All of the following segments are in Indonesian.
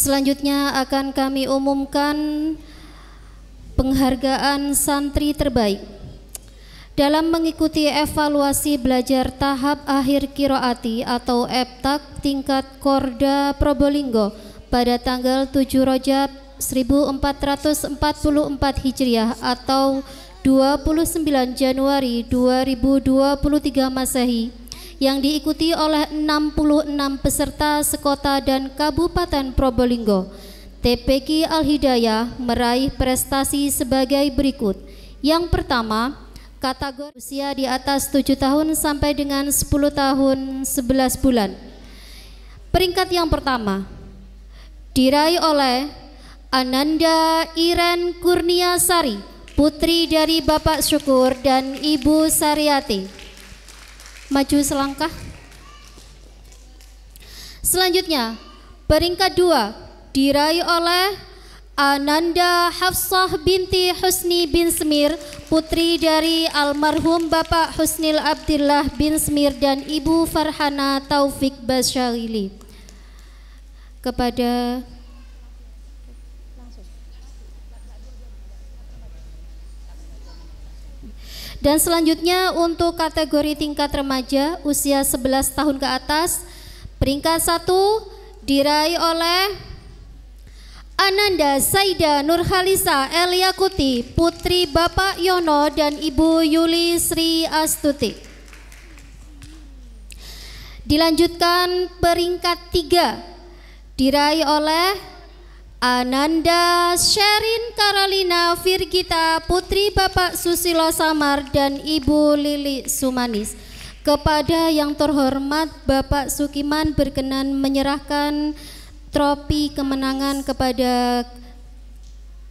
Selanjutnya akan kami umumkan penghargaan santri terbaik. Dalam mengikuti evaluasi belajar tahap akhir kiroati atau EPTAK tingkat Korda Probolinggo pada tanggal 7 Rojab 1444 Hijriah atau 29 Januari 2023 Masehi yang diikuti oleh 66 peserta sekota dan Kabupaten Probolinggo. TPQ Al-Hidayah meraih prestasi sebagai berikut. Yang pertama, kategori usia di atas 7 tahun sampai dengan 10 tahun 11 bulan. Peringkat yang pertama diraih oleh Ananda Iren Kurniasari, putri dari Bapak Syukur dan Ibu Sariati maju selangkah. Selanjutnya, peringkat dua diraih oleh Ananda Hafsah binti Husni bin Semir, putri dari almarhum Bapak Husnil Abdillah bin Semir dan Ibu Farhana Taufik Basyarili. Kepada Dan selanjutnya untuk kategori tingkat remaja usia 11 tahun ke atas, peringkat satu diraih oleh Ananda Saida Nurhalisa Eliakuti, putri Bapak Yono dan Ibu Yuli Sri Astuti. Dilanjutkan peringkat tiga diraih oleh Ananda Sherin Karolina, Virgita putri Bapak Susilo Samar dan Ibu Lili Sumanis kepada yang terhormat Bapak Sukiman berkenan menyerahkan tropi kemenangan kepada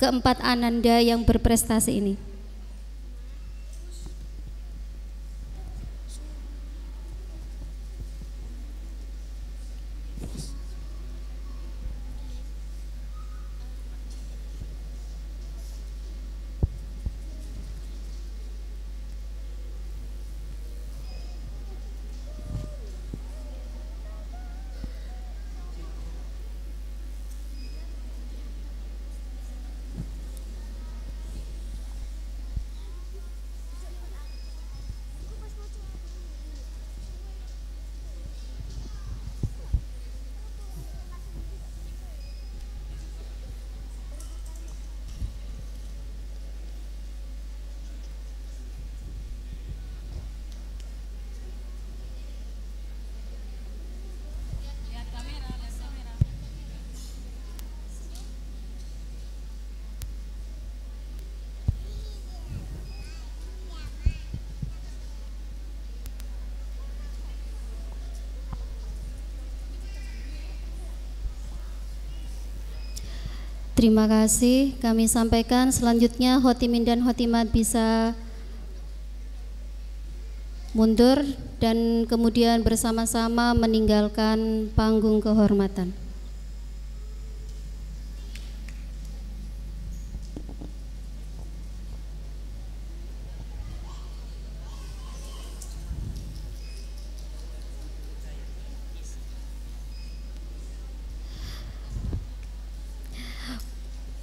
keempat ananda yang berprestasi ini. Terima kasih. Kami sampaikan selanjutnya Hotimin dan Hotimat bisa mundur dan kemudian bersama-sama meninggalkan panggung kehormatan.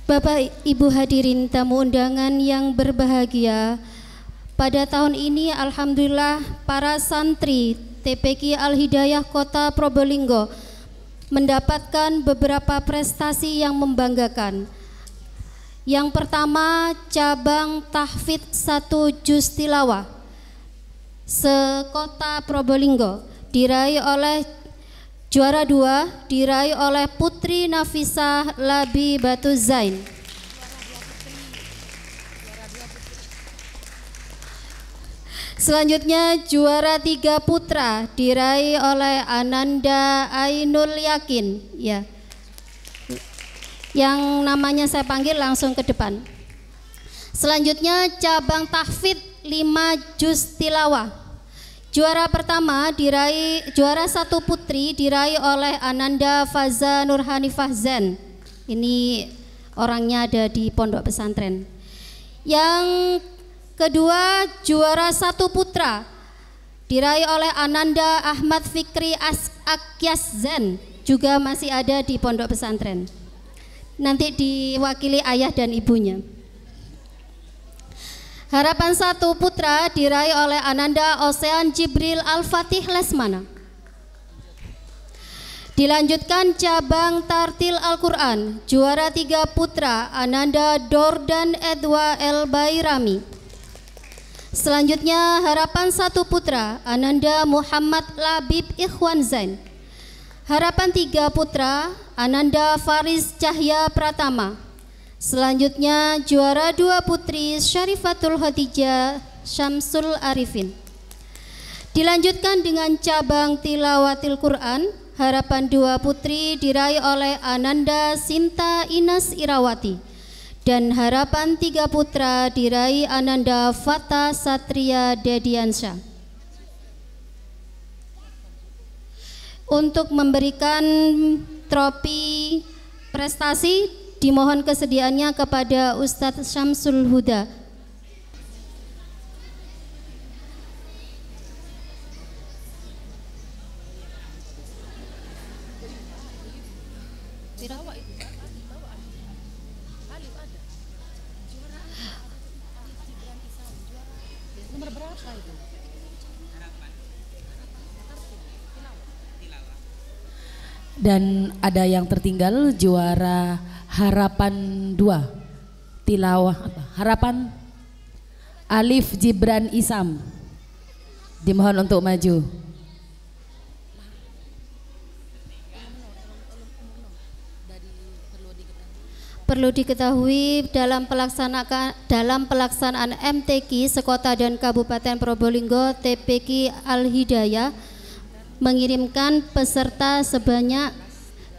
Bapak Ibu hadirin tamu undangan yang berbahagia, pada tahun ini Alhamdulillah para santri TPQ Al-Hidayah Kota Probolinggo mendapatkan beberapa prestasi yang membanggakan. Yang pertama cabang tahfid satu Juz Tilawah sekota Probolinggo diraih oleh Juara dua diraih oleh Putri Nafisa Labi Batu Zain. Selanjutnya juara tiga putra diraih oleh Ananda Ainul Yakin. Ya. Yang namanya saya panggil langsung ke depan. Selanjutnya cabang tahfidz 5 juz tilawah. Juara pertama diraih juara satu putri diraih oleh Ananda Faza Nurhani Fahzen. Ini orangnya ada di pondok pesantren. Yang kedua juara satu putra diraih oleh Ananda Ahmad Fikri Zen juga masih ada di pondok pesantren. Nanti diwakili ayah dan ibunya. Harapan satu putra diraih oleh Ananda Osean Jibril Al-Fatih Lesmana. Dilanjutkan cabang tartil Al-Quran, juara tiga putra Ananda Dordan Edwa El Bayrami. Selanjutnya harapan satu putra Ananda Muhammad Labib Ikhwan Zain. Harapan tiga putra Ananda Faris Cahya Pratama. Selanjutnya juara dua putri Syarifatul Khadijah Syamsul Arifin. Dilanjutkan dengan cabang Tilawatil Quran, harapan dua putri diraih oleh Ananda Sinta Inas Irawati dan harapan tiga putra diraih Ananda Fata Satria Dediansyah. Untuk memberikan tropi prestasi dimohon kesediaannya kepada Ustadz Syamsul Huda. Dan ada yang tertinggal juara harapan dua tilawah apa? harapan Alif Jibran Isam dimohon untuk maju Perlu diketahui dalam pelaksanaan dalam pelaksanaan MTQ sekota dan Kabupaten Probolinggo TPQ Al Hidayah mengirimkan peserta sebanyak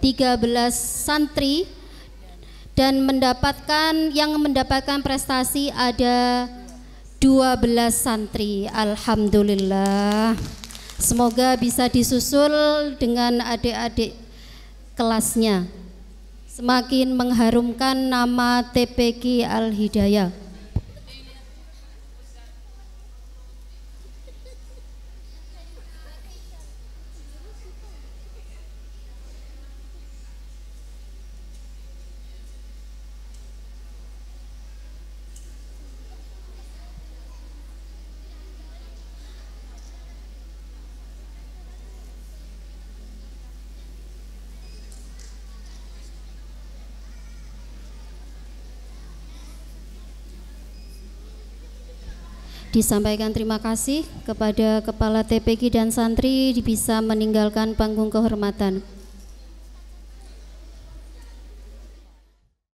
13 santri dan mendapatkan yang mendapatkan prestasi ada 12 santri. Alhamdulillah. Semoga bisa disusul dengan adik-adik kelasnya. Semakin mengharumkan nama TPQ Al-Hidayah. disampaikan terima kasih kepada Kepala TPG dan santri bisa meninggalkan panggung kehormatan.